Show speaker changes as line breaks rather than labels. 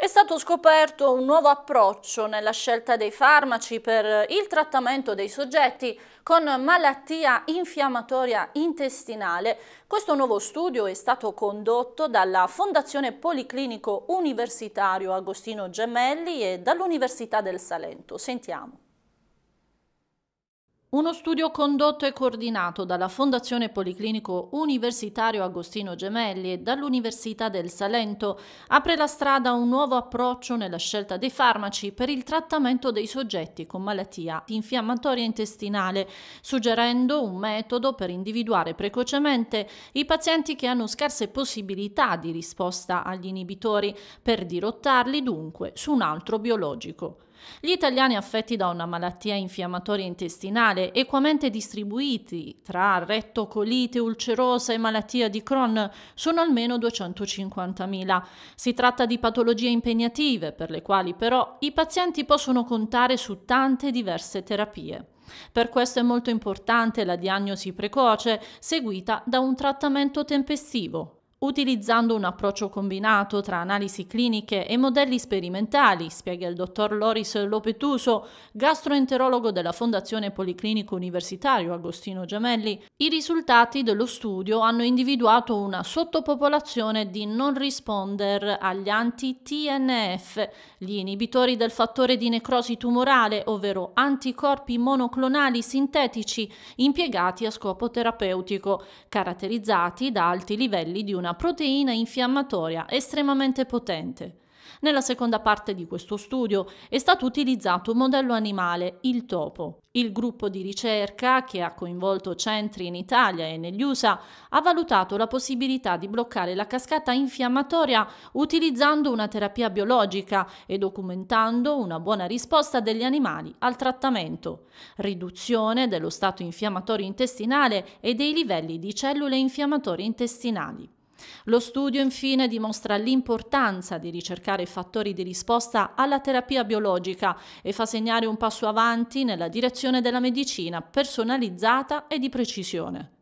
È stato scoperto un nuovo approccio nella scelta dei farmaci per il trattamento dei soggetti con malattia infiammatoria intestinale. Questo nuovo studio è stato condotto dalla Fondazione Policlinico Universitario Agostino Gemelli e dall'Università del Salento. Sentiamo. Uno studio condotto e coordinato dalla Fondazione Policlinico Universitario Agostino Gemelli e dall'Università del Salento apre la strada a un nuovo approccio nella scelta dei farmaci per il trattamento dei soggetti con malattia infiammatoria intestinale, suggerendo un metodo per individuare precocemente i pazienti che hanno scarse possibilità di risposta agli inibitori per dirottarli dunque su un altro biologico. Gli italiani affetti da una malattia infiammatoria intestinale, equamente distribuiti tra rettocolite ulcerosa e malattia di Crohn, sono almeno 250.000. Si tratta di patologie impegnative, per le quali però i pazienti possono contare su tante diverse terapie. Per questo è molto importante la diagnosi precoce, seguita da un trattamento tempestivo, utilizzando un approccio combinato tra analisi cliniche e modelli sperimentali, spiega il dottor Loris Lopetuso, gastroenterologo della Fondazione Policlinico Universitario Agostino Gemelli, i risultati dello studio hanno individuato una sottopopolazione di non responder agli anti-TNF, gli inibitori del fattore di necrosi tumorale, ovvero anticorpi monoclonali sintetici impiegati a scopo terapeutico, caratterizzati da alti livelli di una una proteina infiammatoria estremamente potente. Nella seconda parte di questo studio è stato utilizzato un modello animale, il topo. Il gruppo di ricerca, che ha coinvolto centri in Italia e negli USA, ha valutato la possibilità di bloccare la cascata infiammatoria utilizzando una terapia biologica e documentando una buona risposta degli animali al trattamento, riduzione dello stato infiammatorio intestinale e dei livelli di cellule infiammatorie intestinali. Lo studio infine dimostra l'importanza di ricercare fattori di risposta alla terapia biologica e fa segnare un passo avanti nella direzione della medicina personalizzata e di precisione.